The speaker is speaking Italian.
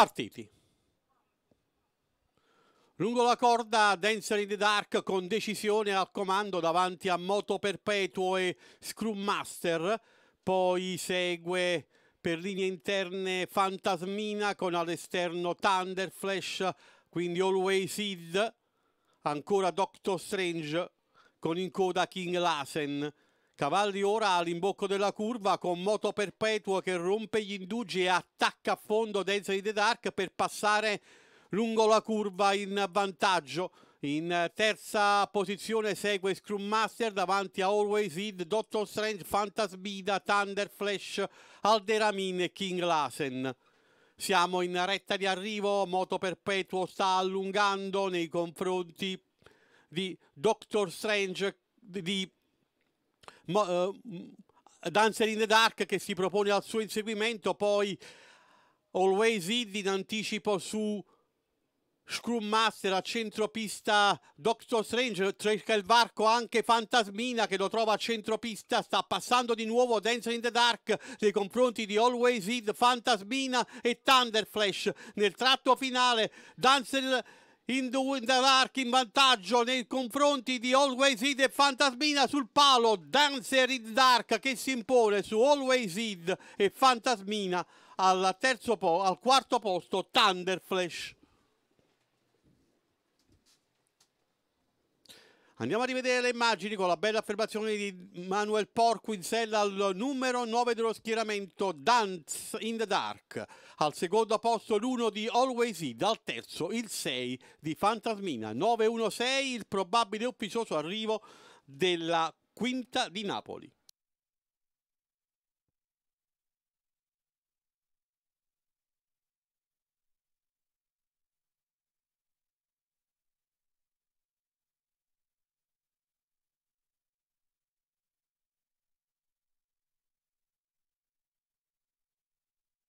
partiti. Lungo la corda Dancer in the Dark con decisione al comando davanti a Moto Perpetuo e Scrum Master, poi segue per linee interne Fantasmina con all'esterno Thunder Flash, quindi Always Id, ancora Doctor Strange con in coda King Lassen. Cavalli ora all'imbocco della curva con moto perpetuo che rompe gli indugi e attacca a fondo in the Dark per passare lungo la curva in vantaggio. In terza posizione segue Scrum Master davanti a Always Id, Doctor Strange, Fantasbida, Thunder Flash, Alderamin e King Lassen. Siamo in retta di arrivo, Moto Perpetuo sta allungando nei confronti di Doctor Strange di Mo, uh, eh, Dancer in the Dark che si propone al suo inseguimento, poi Always Id in anticipo su Scrum Master a centropista Doctor Strange, cerca il varco anche Fantasmina che lo trova a centropista, sta passando di nuovo Dancer in the Dark nei confronti di Always Id, Fantasmina e Thunder Nel tratto finale Dancer in, in the dark in vantaggio nei confronti di Always It e Fantasmina sul palo Dancer in Dark che si impone su Always It e Fantasmina al, terzo po al quarto posto Thunder Flash Andiamo a rivedere le immagini con la bella affermazione di Manuel Porco in sella al numero 9 dello schieramento Dance in the Dark. Al secondo posto l'1 di Always E, dal terzo il 6 di Fantasmina. 9-1-6 il probabile ufficioso arrivo della quinta di Napoli.